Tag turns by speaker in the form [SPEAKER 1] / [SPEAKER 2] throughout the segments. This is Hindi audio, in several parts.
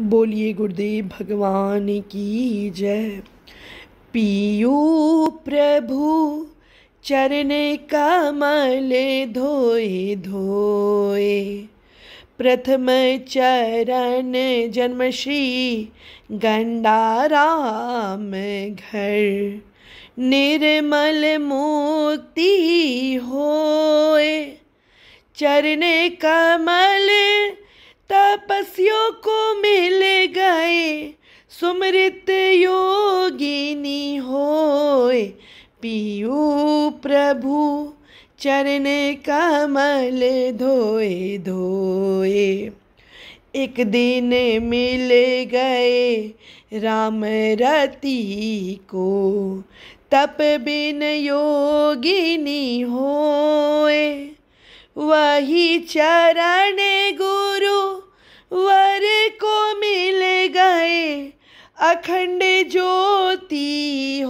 [SPEAKER 1] बोलिए गुरुदेव भगवान की जय पियो प्रभु चरण कमल धोए धोए प्रथम चरण जन्म श्री गंडाराम घर निर्मल मोती होए चरण कमल तपस्यों को मिल गए सुमृत योगिनी होए पीयू प्रभु चरण कमल धोए धोए एक दिन मिल गए राम रती को तप बिन योगिनी होए वही चरण अखंड ज्योति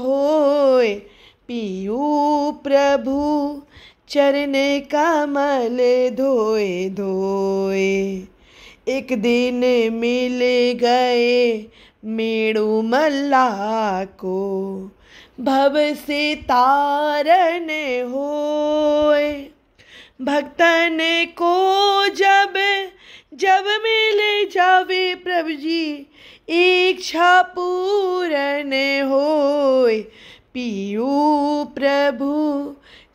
[SPEAKER 1] हो पीयू प्रभु चरण कमल धोए धोए एक दिन मिल गए मेड़ू मल्ला को भव से तारण होए भक्तन को जब जब मिले जावे प्रभु जी इच्छा पूरण हो पियू प्रभु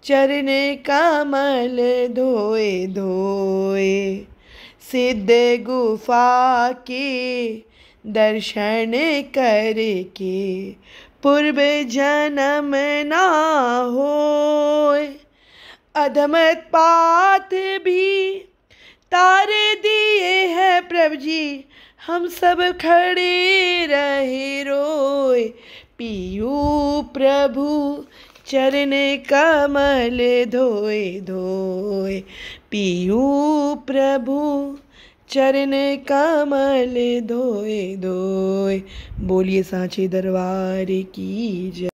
[SPEAKER 1] चरण कमल धोए धोए सिद्ध गुफा के दर्शन करके पूर्व जन्म ना हो अधमत पात भी तारे दिए है साहब जी हम सब खड़े रहे रोए पीयू प्रभु चरण कमल धोए धोए पीयू प्रभु चरण कमल धोए धोए बोलिए सांचे दरबार की जय